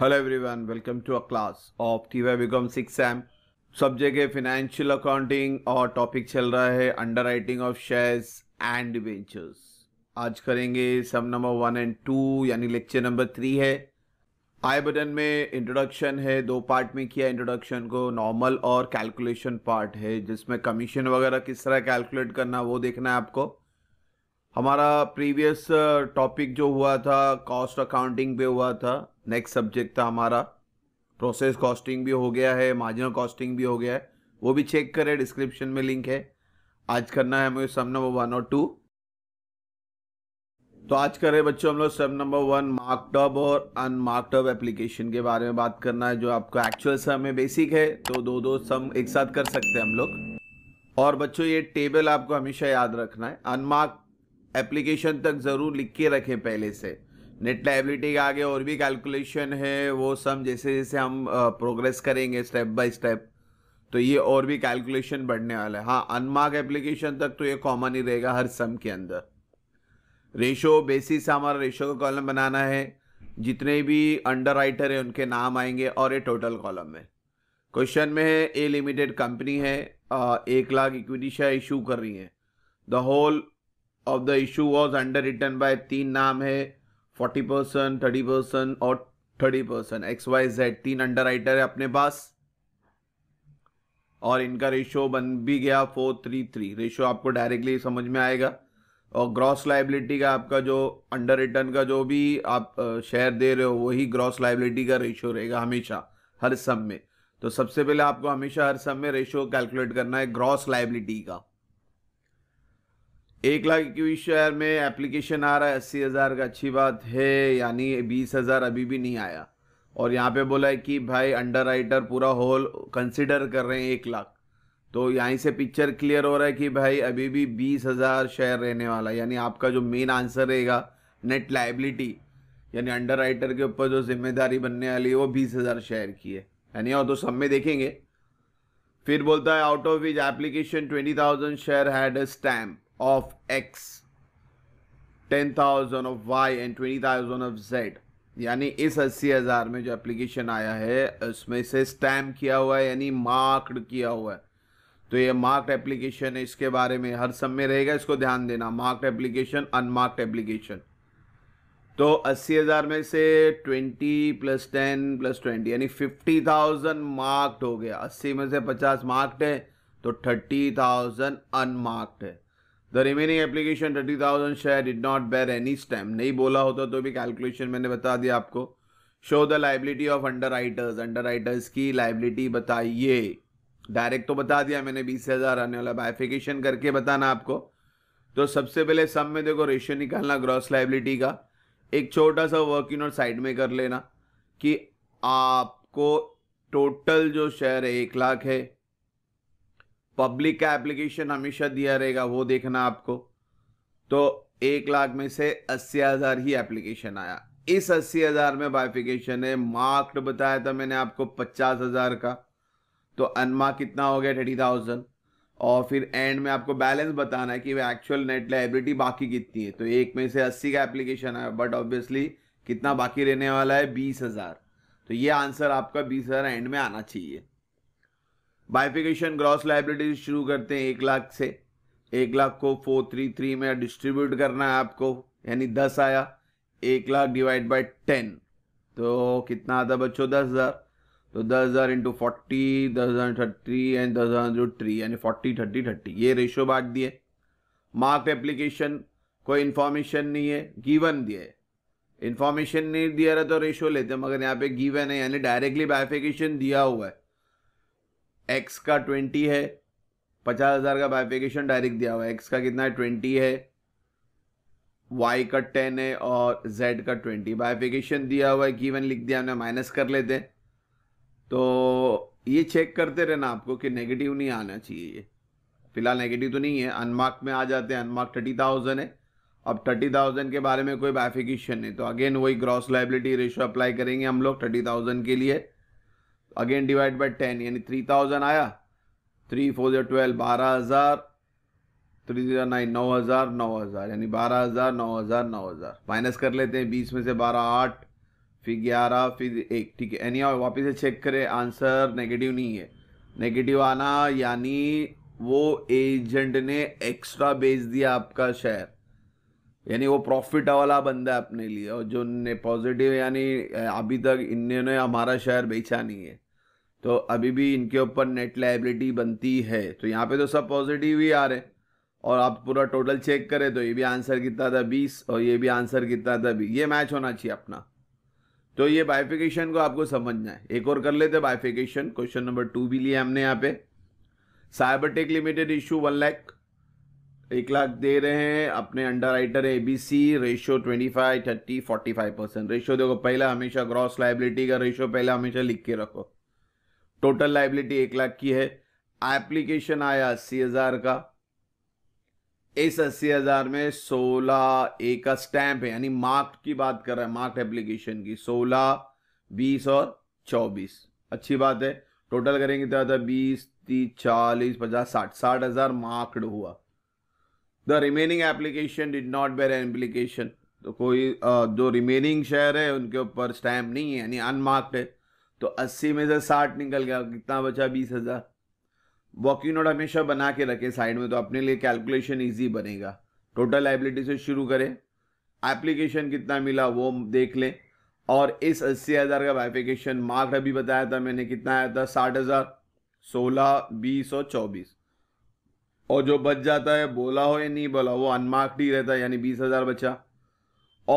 hello everyone welcome to a class of T Y BCom six M subject है financial accounting और topic चल रहा है underwriting of shares and ventures आज करेंगे sum number one and two यानी lecture number three है I button में इंट्रोडक्शन है दो पार्ट में किया इंट्रोडक्शन को नॉर्मल और कैलकुलेशन पार्ट है जिसमें कमीशन वगैरह किस तरह कैलकुलेट करना वो देखना है आपको हमारा प्रीवियस टॉपिक uh, जो हुआ था कॉस्ट अकाउंटिंग पे हुआ था नेक्स्ट सब्जेक्ट था हमारा प्रोसेस कॉस्टिंग भी हो गया है मार्जिनल कॉस्टिंग भी हो गया है वो भी चेक करें डिस्क्रिप्शन में लिंक है आज करना है हमें सम नंबर वन और टू तो आज कर रहे बच्चों हम लोग सम नंबर वन मार्कडअप और अनमार्कडअप एप्लीकेशन के बारे में बात करना है जो आपको एक्चुअल सम है बेसिक है तो दो दो सम एक साथ कर सकते हैं हम लोग और बच्चों ये टेबल आपको हमेशा याद रखना है अनमार्क एप्लीकेशन तक ज़रूर लिख के रखें पहले से नेट लाइबिलिटी के आगे और भी कैलकुलेशन है वो सब जैसे जैसे हम प्रोग्रेस करेंगे स्टेप बाय स्टेप तो ये और भी कैलकुलेशन बढ़ने वाला है हाँ अनमार्क एप्लीकेशन तक तो ये कॉमन ही रहेगा हर सम के अंदर रेशो बेसिस से हमारा रेशो का कॉलम बनाना है जितने भी अंडर राइटर है उनके नाम आएंगे और ये टोटल कॉलम में क्वेश्चन में है ए लिमिटेड कंपनी है एक लाख इक्विटी शेयर इशू कर रही है the whole of the issue was underwritten by तीन नाम है फोर्टी परसेंट थर्टी परसेंट और thirty percent X Y Z तीन अंडर राइटर है अपने पास और इनका रेशियो बन भी गया फोर थ्री थ्री रेशियो आपको डायरेक्टली समझ में आएगा और ग्रॉस लाइबिलिटी का आपका जो अंडर रिटर्न का जो भी आप शेयर दे रहे हो वही ग्रॉस लाइबिलिटी का रेशियो रहेगा हमेशा हर सम में तो सबसे पहले आपको हमेशा हर सम में रेशियो कैलकुलेट करना है ग्रॉस लाइबिलिटी का एक लाख इक्कीस शहर में एप्लीकेशन आ रहा है अस्सी हज़ार का अच्छी बात है यानी बीस हज़ार अभी भी नहीं आया और यहाँ पे बोला है कि भाई अंडर राइटर पूरा होल कंसिडर कर रहे हैं एक लाख तो यहीं से पिक्चर क्लियर हो रहा है कि भाई अभी भी बीस हज़ार शेयर रहने वाला है यानी आपका जो मेन आंसर रहेगा नेट लाइबिलिटी यानी अंडर राइटर के ऊपर जो जिम्मेदारी बनने वाली है वो बीस हज़ार शेयर की है यानी और तो सब में देखेंगे फिर बोलता है out of which application twenty thousand share had a stamp of x, 10,000 of y and 20,000 of z यानी इस अस्सी हज़ार में जो एप्लीकेशन आया है उसमें से स्टैम्प किया हुआ है यानी मार्क्ड किया हुआ है तो ये मार्क्ड एप्लीकेशन इसके बारे में हर सब में रहेगा इसको ध्यान देना मार्क्ड एप्लीकेशन अनमार्क्ड एप्लीकेशन तो अस्सी हज़ार में से twenty plus ten plus twenty यानी फिफ्टी थाउजेंड मार्क्ड हो गया अस्सी में से पचास मार्क्ड है तो थर्टी थाउजेंड अनमार्क्ड है the remaining application thirty thousand share did not bear any stamp नहीं बोला होता तो भी कैलकुलेशन मैंने बता दिया आपको show the liability of underwriters underwriters अंडर राइटर्स की लाइबिलिटी बताइए डायरेक्ट तो बता दिया मैंने बीस हज़ार आने वाला बाइफिकेशन करके बताना आपको तो सबसे पहले सब में देखो रेशियो निकालना ग्रॉस लाइबिलिटी का एक छोटा सा वर्क इन और साइड में कर लेना कि आपको टोटल जो शेयर है एक लाख है पब्लिक का एप्लीकेशन हमेशा दिया रहेगा वो देखना आपको तो एक लाख में से अस्सी हज़ार ही एप्लीकेशन आया इस अस्सी हज़ार में बाइफिकेशन है मार्क्ड बताया था मैंने आपको पचास हज़ार का तो अनमा कितना हो गया थर्टी थाउजेंड और फिर एंड में आपको बैलेंस बताना है कि वह एक्चुअल नेट लाइबिलिटी बाकी कितनी है तो एक में से अस्सी का एप्लीकेशन आया बट ऑब्वियसली कितना बाकी रहने वाला है बीस हज़ार तो ये आंसर आपका बीस हज़ार एंड में आना चाहिए बाइफिकेशन ग्रॉस लाइबिलिटीज शुरू करते हैं एक लाख से एक लाख को फोर थ्री थ्री में डिस्ट्रीब्यूट करना है आपको यानी दस आया एक लाख डिवाइड बाई टेन तो कितना आता बच्चों दस हज़ार तो दस हज़ार इंटू फोर्टी दस हज़ार थर्टी एंड दस हज़ार इंटू थ्री यानी फोर्टी थर्टी थर्टी ये रेशो बांट दिए मार्क एप्लीकेशन कोई इन्फॉर्मेशन नहीं है गिवन दिए इन्फॉर्मेशन नहीं दिया रहा तो रेशो लेते मगर यहाँ पे गिवन है यानी डायरेक्टली बाइफिकेशन दिया हुआ है एक्स का ट्वेंटी है पचास हज़ार का बाइफिकेशन डायरेक्ट दिया हुआ है एक्स का कितना है ट्वेंटी है वाई का टेन है और जेड का ट्वेंटी बाइफिकेशन दिया हुआ है गिवन लिख दिया हमने माइनस कर लेते हैं तो ये चेक करते रहना आपको कि नेगेटिव नहीं आना चाहिए ये फिलहाल नेगेटिव तो नहीं है अनमार्क में आ जाते हैं अनमार्क थर्टी थाउजेंड है अब थर्टी थाउजेंड के बारे में कोई बाइफिकेशन नहीं तो अगेन वही ग्रॉस लाइबिलिटी रेशो अप्लाई करेंगे हम लोग थर्टी थाउजेंड के लिए अगेन डिवाइड बाय टेन यानी थ्री थाउजेंड आया थ्री फोर जो ट्वेल्व बारह हज़ार थ्री जीरो नाइन नौ हज़ार नौ हज़ार यानी बारह हज़ार नौ हज़ार नौ हज़ार माइनस कर लेते हैं बीस में से बारह आठ फिर ग्यारह फिर एक ठीक है यानी वापिस से चेक करें आंसर नेगेटिव नहीं है नेगेटिव आना यानी वो एजेंट ने एक्स्ट्रा बेच दिया आपका शेयर यानी वो प्रॉफिट वाला बंदा है अपने लिए और जो ने पॉजिटिव यानी अभी तक इन्होंने हमारा शेयर बेचा नहीं है तो अभी भी इनके ऊपर नेट लाइबिलिटी बनती है तो यहाँ पे तो सब पॉजिटिव ही आ रहे और आप पूरा टोटल चेक करें तो ये भी आंसर कितना था बीस और ये भी आंसर कितना था बीस ये मैच होना चाहिए अपना तो ये बाइफिकेशन को आपको समझना है एक और कर लेते बाइफिकेशन क्वेश्चन नंबर टू भी लिया हमने यहाँ पे cyber tech limited issue one lakh एक लाख दे रहे हैं अपने underwriter A B C ratio twenty five thirty forty five percent ratio देखो पहला हमेशा ग्रॉस लाइबिलिटी का रेशो पहला हमेशा लिख के रखो टोटल लाइबिलिटी एक लाख की है एप्लीकेशन आया अस्सी हजार का इस अस्सी हजार में सोलह ए का स्टैंप है यानी मार्क की बात कर रहा है मार्क एप्लीकेशन की सोलह बीस और चौबीस अच्छी बात है टोटल करेंगे तो आता बीस तीस चालीस पचास साठ साठ हजार मार्क्ड हुआ the remaining application did not bear application तो कोई जो रिमेनिंग शेयर है उनके ऊपर स्टैंप नहीं है यानी अनमार्क्ड है तो अस्सी में से साठ निकल गया कितना बचा बीस हजार वॉकिंग नोट हमेशा बना के रखें साइड में तो अपने लिए कैलकुलेशन ईजी बनेगा टोटल लाइबिलिटी से शुरू करें एप्लीकेशन कितना मिला वो देख लें और इस अस्सी हज़ार का वाइफिकेशन मार्क अभी बताया था मैंने कितना आया था साठ हज़ार सोलह बीस और चौबीस और जो बच जाता है बोला हो या नहीं बोला वो अनमार्क्ड ही रहता है यानी बीस हज़ार बचा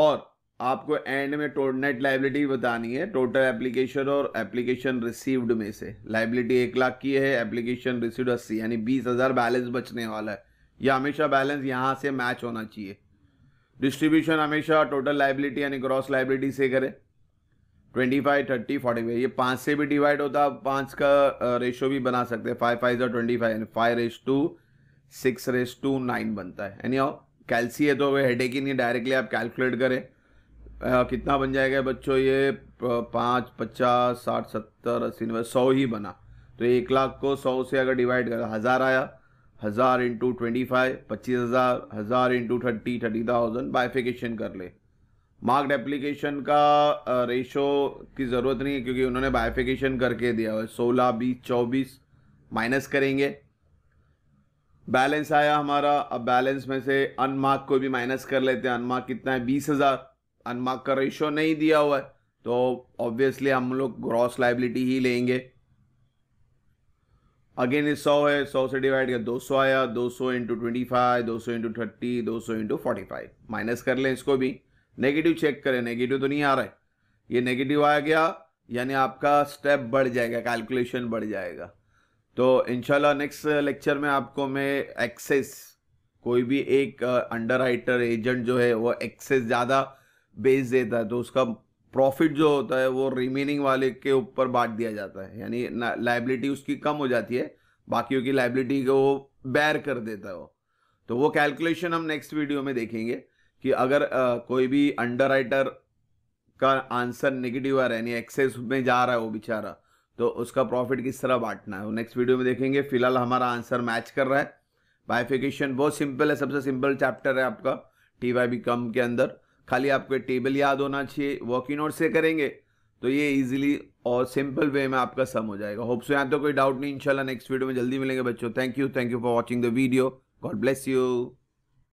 और आपको एंड में नेट लाइबिलिटी बतानी है टोटल एप्लीकेशन और एप्लीकेशन रिसीव्ड में से लाइबिलिटी एक लाख की है एप्लीकेशन रिसीव्ड अस्सी यानी बीस हज़ार बैलेंस बचने वाला है यह हमेशा बैलेंस यहाँ से मैच होना चाहिए डिस्ट्रीब्यूशन हमेशा टोटल लाइबिलिटी यानी ग्रॉस लाइबिलिटी से करें twenty five thirty forty five ये पाँच से भी डिवाइड होता है पाँच का रेशो भी बना सकते हैं फाइव फाइव जो ट्वेंटी फाइव यानी five is to six is to nine बनता है यानी कैलसी है तो वह हेडेक ही नहीं डायरेक्टली आप कैलकुलेट करें आ, हाँ, कितना बन जाएगा बच्चों ये पाँच पचास साठ सत्तर अस्सी नब्बे सौ ही बना तो एक लाख को सौ से अगर डिवाइड कर हज़ार आया हज़ार इंटू ट्वेंटी फाइव पच्चीस हज़ार हज़ार into thirty thirty thousand bifurcation कर ले मार्क्ड एप्लीकेशन का रेशो की ज़रूरत नहीं है क्योंकि उन्होंने बाइफिकेशन करके दिया हुआ है सोलह बीस चौबीस माइनस करेंगे बैलेंस आया हमारा अब बैलेंस में से अनमार्क को भी माइनस कर लेते हैं अनमार्क कितना है बीस हज़ार अनमार्क का रेशो नहीं दिया हुआ है तो ऑब्वियसली हम लोग ग्रॉस लाइबिलिटी ही लेंगे अगेन इस सौ है सौ से डिवाइड किया दो सौ आया दो सौ इंटू ट्वेंटी फाइव दो सौ इंटू थर्टी दो सौ इंटू फोर्टी फाइव माइनस कर लें इसको भी नेगेटिव चेक करें नेगेटिव तो नहीं आ रहा है ये नेगेटिव आ गया यानी आपका स्टेप बढ़ जाएगा कैलकुलेशन बढ़ जाएगा तो इनशाला नेक्स्ट लेक्चर में आपको मैं एक्सेस कोई भी एक अंडर राइटर एजेंट जो है वो एक्सेस ज़्यादा बेच देता है तो उसका प्रॉफिट जो होता है वो रिमेनिंग वाले के ऊपर बांट दिया जाता है यानी लाइबिलिटी उसकी कम हो जाती है बाकियों की लाइबिलिटी को वो बैर कर देता है वो तो वो कैलकुलेशन हम नेक्स्ट वीडियो में देखेंगे कि अगर आ, कोई भी अंडर का आंसर नेगेटिव आ रहा है यानी एक्सेस में जा रहा है वो बेचारा तो उसका प्रॉफिट किस तरह बांटना है वो नेक्स्ट वीडियो में देखेंगे फिलहाल हमारा आंसर मैच कर रहा है बाइफिकेशन बहुत सिंपल है सबसे सिंपल चैप्टर है आपका टी वाई बी कम के अंदर खाली आपको टेबल याद होना चाहिए वॉक इन और से करेंगे तो ये इजीली और सिंपल वे में आपका सम हो जाएगा होप सो यहाँ तो कोई डाउट नहीं इंशाल्लाह नेक्स्ट वीडियो में जल्दी मिलेंगे बच्चों thank you thank you for watching the video God bless you